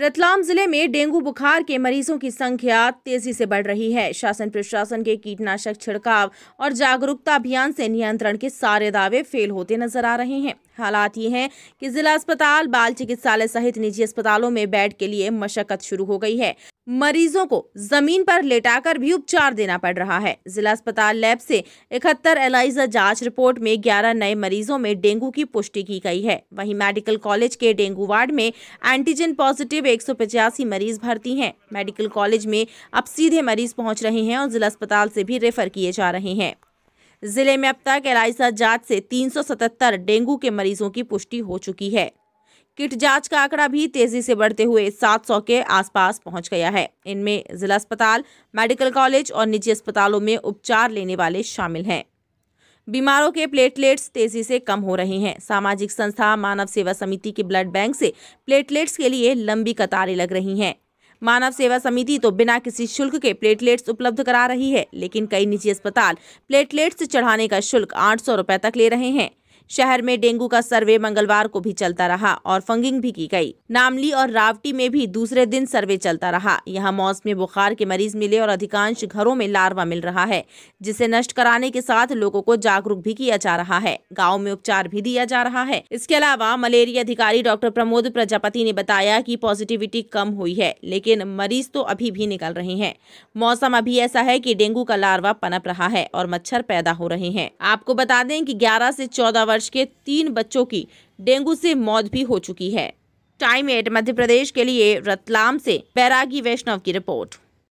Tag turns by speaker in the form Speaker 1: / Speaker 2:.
Speaker 1: रतलाम जिले में डेंगू बुखार के मरीजों की संख्या तेजी से बढ़ रही है शासन प्रशासन के कीटनाशक छिड़काव और जागरूकता अभियान से नियंत्रण के सारे दावे फेल होते नजर आ रहे हैं हालात ये हैं कि जिला अस्पताल बाल चिकित्सालय सहित निजी अस्पतालों में बेड के लिए मशक्कत शुरू हो गई है मरीजों को जमीन पर लेटाकर भी उपचार देना पड़ रहा है जिला अस्पताल लैब से इकहत्तर एलाइजा जांच रिपोर्ट में 11 नए मरीजों में डेंगू की पुष्टि की गई है वहीं मेडिकल कॉलेज के डेंगू वार्ड में एंटीजन पॉजिटिव एक मरीज भर्ती हैं मेडिकल कॉलेज में अब सीधे मरीज पहुंच रहे हैं और जिला अस्पताल से भी रेफर किए जा रहे हैं जिले में अब तक एलाइजा जाँच से तीन डेंगू के मरीजों की पुष्टि हो चुकी है किट जांच का आंकड़ा भी तेजी से बढ़ते हुए 700 के आसपास पहुंच गया है इनमें जिला अस्पताल मेडिकल कॉलेज और निजी अस्पतालों में उपचार लेने वाले शामिल हैं बीमारों के प्लेटलेट्स तेजी से कम हो रहे हैं सामाजिक संस्था मानव सेवा समिति के ब्लड बैंक से प्लेटलेट्स के लिए लंबी कतारें लग रही हैं मानव सेवा समिति तो बिना किसी शुल्क के प्लेटलेट्स उपलब्ध करा रही है लेकिन कई निजी अस्पताल प्लेटलेट्स चढ़ाने का शुल्क आठ सौ तक ले रहे हैं शहर में डेंगू का सर्वे मंगलवार को भी चलता रहा और फंगिंग भी की गई नामली और रावटी में भी दूसरे दिन सर्वे चलता रहा यहाँ मौसमी बुखार के मरीज मिले और अधिकांश घरों में लार्वा मिल रहा है जिसे नष्ट कराने के साथ लोगों को जागरूक भी किया जा रहा है गाँव में उपचार भी दिया जा रहा है इसके अलावा मलेरिया अधिकारी डॉक्टर प्रमोद प्रजापति ने बताया की पॉजिटिविटी कम हुई है लेकिन मरीज तो अभी भी निकल रहे हैं मौसम अभी ऐसा है की डेंगू का लार्वा पनप रहा है और मच्छर पैदा हो रहे हैं आपको बता दें की ग्यारह ऐसी चौदह वर्ष के तीन बच्चों की डेंगू से मौत भी हो चुकी है टाइम एट मध्य प्रदेश के लिए रतलाम से बैरागी वैष्णव की रिपोर्ट